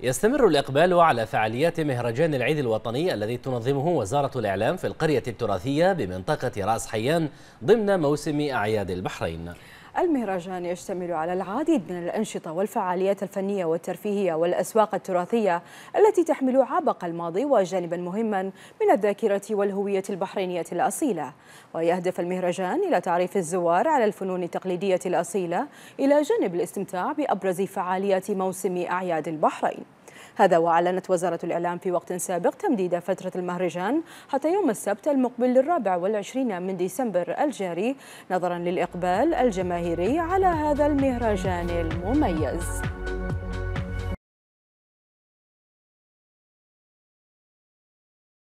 يستمر الإقبال على فعاليات مهرجان العيد الوطني الذي تنظمه وزارة الإعلام في القرية التراثية بمنطقة رأس حيان ضمن موسم أعياد البحرين المهرجان يشتمل على العديد من الأنشطة والفعاليات الفنية والترفيهية والأسواق التراثية التي تحمل عبق الماضي وجانبا مهما من الذاكرة والهوية البحرينية الأصيلة ويهدف المهرجان إلى تعريف الزوار على الفنون التقليدية الأصيلة إلى جانب الاستمتاع بأبرز فعاليات موسم أعياد البحرين هذا وأعلنت وزارة الإعلام في وقت سابق تمديد فترة المهرجان حتى يوم السبت المقبل للرابع والعشرين من ديسمبر الجاري نظرا للإقبال الجماهيري على هذا المهرجان المميز